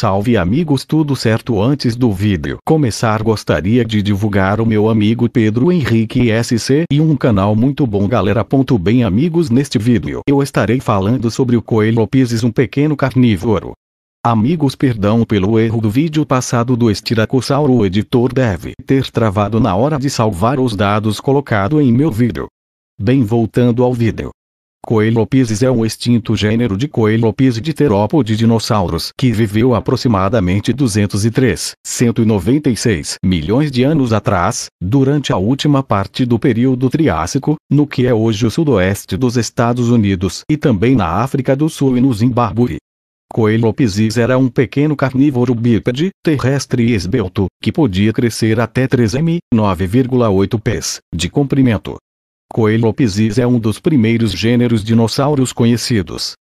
Salve amigos, tudo certo? Antes do vídeo começar, gostaria de divulgar o meu amigo Pedro Henrique SC e um canal muito bom, galera. Bem, amigos, neste vídeo eu estarei falando sobre o coelho pises, um pequeno carnívoro. Amigos, perdão pelo erro do vídeo passado do estiracossauro, o editor deve ter travado na hora de salvar os dados colocado em meu vídeo. Bem, voltando ao vídeo. Coelopsis é um extinto gênero de Coelopis terópode dinossauros que viveu aproximadamente 203, 196 milhões de anos atrás, durante a última parte do período Triássico, no que é hoje o sudoeste dos Estados Unidos e também na África do Sul e no Zimbábue. Coelopsis era um pequeno carnívoro bípede, terrestre e esbelto, que podia crescer até 3 m, 9,8 pés, de comprimento. Coelopsis é um dos primeiros gêneros dinossauros conhecidos.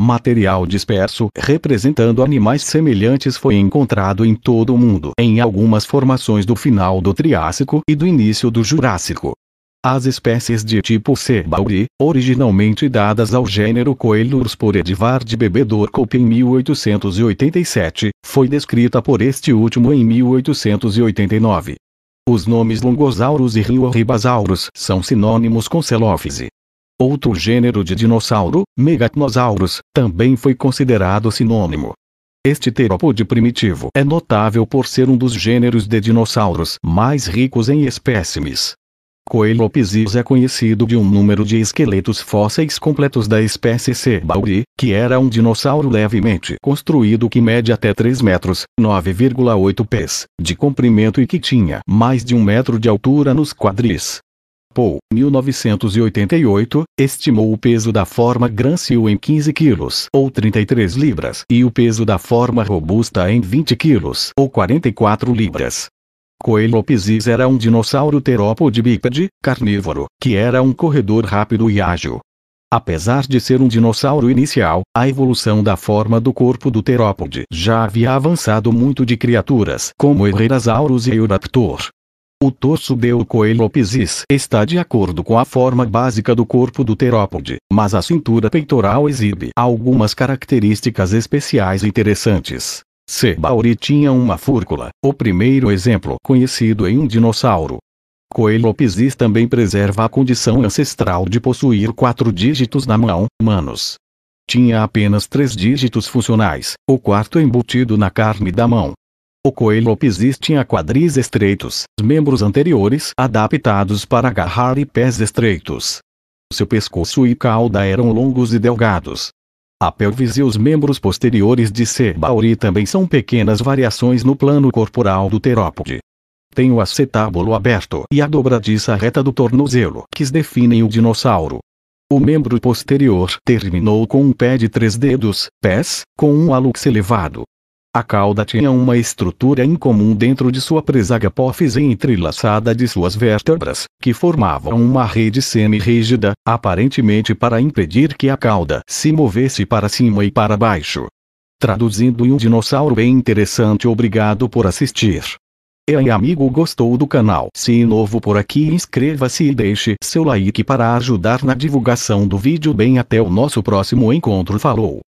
Material disperso representando animais semelhantes foi encontrado em todo o mundo em algumas formações do final do Triássico e do início do Jurássico. As espécies de tipo C. bauri, originalmente dadas ao gênero Coelurus por Edvard Bebedorcop em 1887, foi descrita por este último em 1889. Os nomes Longosaurus e Rhiorhibasaurus são sinônimos com Celófise. Outro gênero de dinossauro, Megatnosaurus, também foi considerado sinônimo. Este terópode primitivo é notável por ser um dos gêneros de dinossauros mais ricos em espécimes. Coelho Coelopsis é conhecido de um número de esqueletos fósseis completos da espécie C. bauri, que era um dinossauro levemente construído que mede até 3 metros, 9,8 pés, de comprimento e que tinha mais de um metro de altura nos quadris. Poe, 1988, estimou o peso da forma grancio em 15 quilos ou 33 libras e o peso da forma robusta em 20 quilos ou 44 libras. Coelopsis era um dinossauro terópode bípede, carnívoro, que era um corredor rápido e ágil. Apesar de ser um dinossauro inicial, a evolução da forma do corpo do terópode já havia avançado muito de criaturas como Herrerasaurus e Euraptor. O torso de Eucoelopsis está de acordo com a forma básica do corpo do terópode, mas a cintura peitoral exibe algumas características especiais interessantes. Sebauri tinha uma fúrcula, o primeiro exemplo conhecido em um dinossauro. Coelopsis também preserva a condição ancestral de possuir quatro dígitos na mão, manos. Tinha apenas três dígitos funcionais, o quarto embutido na carne da mão. O Coelopsis tinha quadris estreitos, membros anteriores adaptados para agarrar e pés estreitos. Seu pescoço e cauda eram longos e delgados, a pelvis e os membros posteriores de bauri também são pequenas variações no plano corporal do terópode. Tem o acetábulo aberto e a dobradiça reta do tornozelo que definem o dinossauro. O membro posterior terminou com um pé de três dedos, pés, com um alux elevado, a cauda tinha uma estrutura incomum dentro de sua presa apófise entrelaçada de suas vértebras, que formavam uma rede semi-rígida, aparentemente para impedir que a cauda se movesse para cima e para baixo. Traduzindo em um dinossauro bem interessante obrigado por assistir. aí amigo gostou do canal? Se novo por aqui inscreva-se e deixe seu like para ajudar na divulgação do vídeo bem até o nosso próximo encontro falou.